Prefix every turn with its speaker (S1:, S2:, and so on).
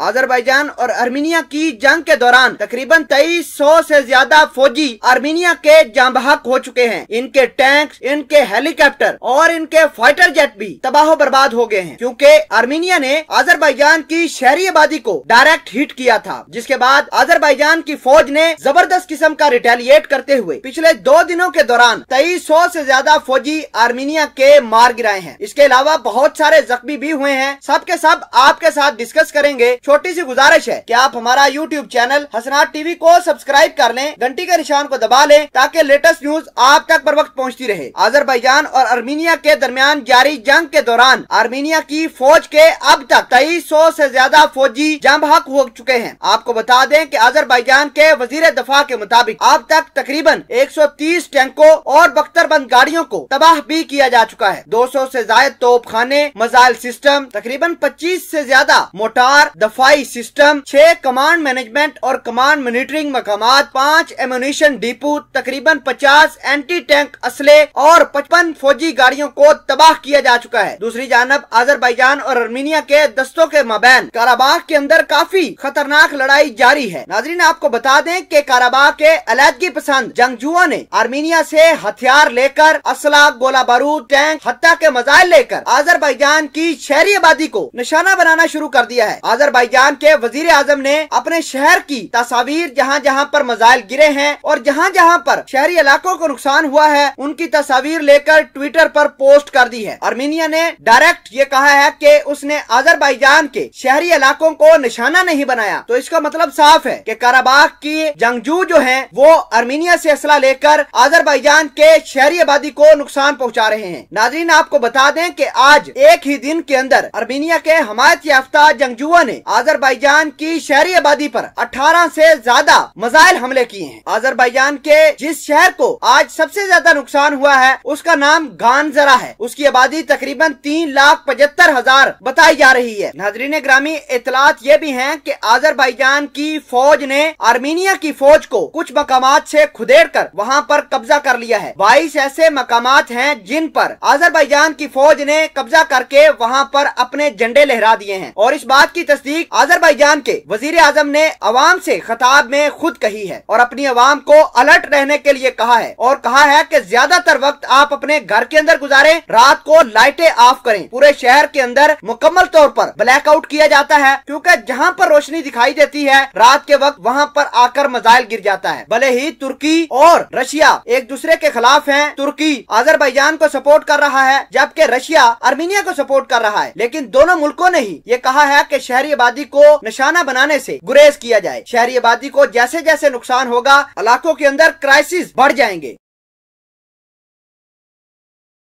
S1: आजरबाइजान और अर्मीनिया की जंग के दौरान तकरीबन तेईस सौ से ज्यादा फौजी अर्मीनिया के जांबहक हो चुके हैं इनके टैंक इनके हेलीकॉप्टर और इनके फाइटर जेट भी तबाह बर्बाद हो गए हैं क्योंकि अर्मीनिया ने आजरबाइजान की शहरी आबादी को डायरेक्ट हिट किया था जिसके बाद आजरबाइजान की फौज ने जबरदस्त किस्म का रिटेलिएट करते हुए पिछले दो दिनों के दौरान तेईस सौ ऐसी ज्यादा फौजी आर्मीनिया के मार गिराए हैं इसके अलावा बहुत सारे जख्मी भी हुए हैं सबके सब आपके साथ डिस्कस करेंगे छोटी सी गुजारिश है कि आप हमारा यूट्यूब चैनल हसनाथ टीवी को सब्सक्राइब कर लें घंटी के निशान को दबा लें ताकि लेटेस्ट न्यूज आप तक पर वक्त पहुँचती रहे आजरबाइजान और आर्मीनिया के दरमियान जारी जंग के दौरान आर्मीनिया की फौज के अब तक तेईस सौ ऐसी ज्यादा फौजी जम हक हो चुके हैं आपको बता दें की आजरबाइजान के वजीर दफा के मुताबिक अब तक तकरीबन 130 टैंकों और बख्तरबंद गाड़ियों को तबाह भी किया जा चुका है 200 से ज्यादा तोपखाने मिसाइल सिस्टम तकरीबन 25 से ज्यादा मोटार दफा सफाई सिस्टम छह कमांड मैनेजमेंट और कमांड मॉनिटरिंग मकाम पाँच एम्यूनिशन डिपो तकरीबन पचास एंटी टैंक असले और पचपन फौजी गाड़ियों को तबाह किया जा चुका है दूसरी जानब आजरबाईजान और अर्मीनिया के दस्तों के मबैन काराबाग के अंदर काफी खतरनाक लड़ाई जारी है नाजरीन आपको बता दें कि काराबाग के अलहदगी पसंद जंगजुओं ने आर्मीनिया से हथियार लेकर असला गोला बारूद टैंक हत्या के मजाइल लेकर आजरबाईजान की शहरी आबादी को निशाना बनाना शुरू कर दिया है आजरबाई अजरबैजान के वजीर आजम ने अपने शहर की तस्वीर जहाँ जहाँ पर मजाइल गिरे हैं और जहाँ जहाँ पर शहरी इलाकों को नुकसान हुआ है उनकी तस्वीर लेकर ट्विटर पर पोस्ट कर दी है आर्मीनिया ने डायरेक्ट ये कहा है की उसने अजरबैजान के शहरी इलाकों को निशाना नहीं बनाया तो इसका मतलब साफ है की काराबाग की जंगजू जो है वो आर्मीनिया ऐसी असला लेकर अजरबैजान के शहरी आबादी को नुकसान पहुँचा रहे हैं नाजरीन आपको बता दें की आज एक ही दिन के अंदर आर्मीनिया के हमायत याफ्ता जंगजुआ ने आजरबाईजान की शहरी आबादी पर 18 से ज्यादा मजाइल हमले किए हैं आजरबाइजान के जिस शहर को आज सबसे ज्यादा नुकसान हुआ है उसका नाम गानजरा है उसकी आबादी तकरीबन तीन लाख पचहत्तर हजार बताई जा रही है नजरीन ग्रामी इतलात ये भी है की आजरबाइजान की फौज ने आर्मीनिया की फौज को कुछ मकाम ऐसी खुदेड़ कर वहाँ पर कब्जा कर लिया है बाईस ऐसे मकाम हैं जिन पर आजरबाईजान की फौज ने कब्जा करके वहाँ पर अपने झंडे लहरा दिए हैं और इस बात की तस्दीक बात के वजीर आजम ने अवाम ऐसी खताब में खुद कही है और अपनी अवाम को अलर्ट रहने के लिए कहा है और कहा है की ज्यादातर वक्त आप अपने घर के अंदर गुजारे रात को लाइटें ऑफ करें पूरे शहर के अंदर मुकम्मल तौर पर ब्लैकआउट किया जाता है क्योंकि जहां पर रोशनी दिखाई देती है रात के वक्त वहां पर आकर मजाइल गिर जाता है भले ही तुर्की और रशिया एक दूसरे के खिलाफ है तुर्की आजरबाईजान को सपोर्ट कर रहा है जबकि रशिया आर्मीनिया को सपोर्ट कर रहा है लेकिन दोनों मुल्कों ने ही ये कहा है की शहरी आबादी आबादी को निशाना बनाने से गुरेज किया जाए शहरी आबादी को जैसे जैसे नुकसान होगा इलाकों के अंदर क्राइसिस बढ़ जाएंगे